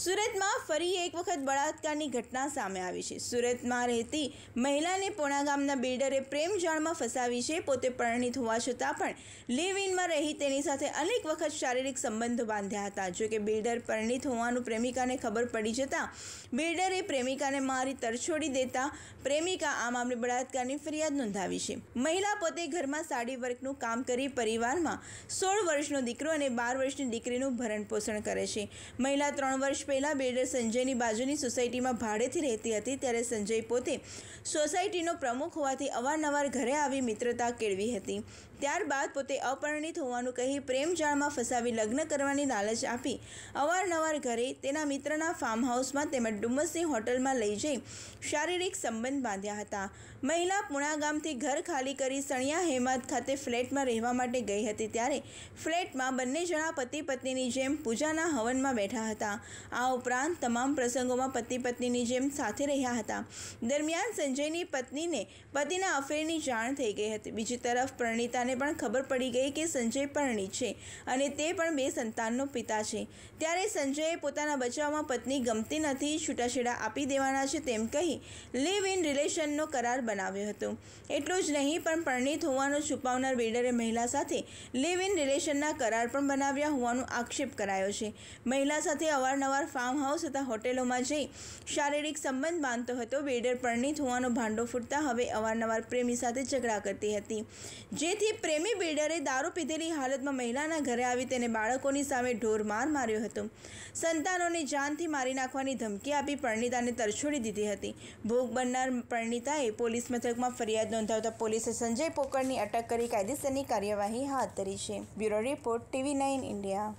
સુરતમાં ફરી એક વખત બળાત્કારની ઘટના સામે આવી છે સુરતમાં રહેતી મહિલાને પોણા ગામના બિલ્ડરે પ્રેમ જાળમાં ફસાવી છે પોતે પરણિત હોવા છતાં પણ લિવ ઇનમાં રહી તેની સાથે અનેક વખત શારીરિક સંબંધો બાંધ્યા હતા જોકે બિલ્ડર પરણિત હોવાનું પ્રેમિકાને ખબર પડી જતાં બિલ્ડરે પ્રેમિકાને મારી તરછોડી દેતા પ્રેમિકા આ મામલે બળાત્કારની ફરિયાદ નોંધાવી છે મહિલા પોતે ઘરમાં સાડી વર્કનું કામ કરી પરિવારમાં સોળ વર્ષનો દીકરો અને બાર વર્ષની દીકરીનું ભરણપોષણ કરે છે મહિલા ત્રણ વર્ષ પહેલાં બેડર સંજયની બાજુની સોસાયટીમાં ભાડેથી રહેતી હતી ત્યારે સંજય પોતે સોસાયટીનો પ્રમુખ હોવાથી અવારનવાર ઘરે આવી મિત્રતા કેળવી હતી ત્યારબાદ પોતે અપરિણિત હોવાનું કહી પ્રેમજાળમાં ફસાવી લગ્ન કરવાની લાલચ આપી અવારનવાર ઘરે તેના મિત્રના ફાર્મ હાઉસમાં તેમજ ડુમસની હોટલમાં લઈ જઈ શારીરિક સંબંધ બાંધ્યા હતા મહિલા પુણા ગામથી ઘર ખાલી કરી સણિયા હેમાદ ખાતે ફ્લેટમાં રહેવા માટે ગઈ હતી ત્યારે ફ્લેટમાં બંને જણા પતિ પત્નીની જેમ પૂજાના હવનમાં બેઠા હતા આ ઉપરાંત તમામ પ્રસંગોમાં પતિ પત્નીની જેમ સાથે રહ્યા હતા દરમિયાન સંજયની પત્નીને પતિના અફેરની જાણ થઈ ગઈ હતી બીજી તરફ પ્રણીતાને પણ ખબર પડી ગઈ કે સંજય પરણી છે અને તે પણ બે સંતાનનો પિતા છે ત્યારે સંજયે પોતાના બચાવમાં પત્ની ગમતી નથી છૂટાછેડા આપી દેવાના છે તેમ કહી લિવ ઇન રિલેશનનો કરાર બનાવ્યો હતો એટલું જ નહીં પણ પરણિત હોવાનું છુપાવનાર બિલ્ડરે મહિલા સાથે લિવ ઇન રિલેશનના કરાર પણ બનાવ્યા હોવાનો આક્ષેપ કરાયો છે મહિલા સાથે અવારનવાર વારંવાર ફાર્મ હાઉસ તથા હોટેલોમાં જઈ શારીરિક સંબંધ બાંધતો હતો બેડર પરણીત હોવાનો ભાંડો ફૂટતા હવે અવારનવાર પ્રેમી સાથે ઝઘડા કરતી હતી જેથી પ્રેમી બેડરે દારૂ પીધેલી હાલતમાં મહિલાના ઘરે આવી તેને બાળકોની સામે ઢોર માર માર્યો હતો સંતાનોને જાનથી મારી નાખવાની ધમકી આપી પરણીતાને તરછોડી દીધી હતી ભોગ બનનાર પરણીતાએ પોલીસ મથકમાં ફરિયાદ નોંધાવતા પોલીસે સંજય પોકળની અટક કરી કાયદેસરની કાર્યવાહી હાથ ધરી છે bureau report TV nine India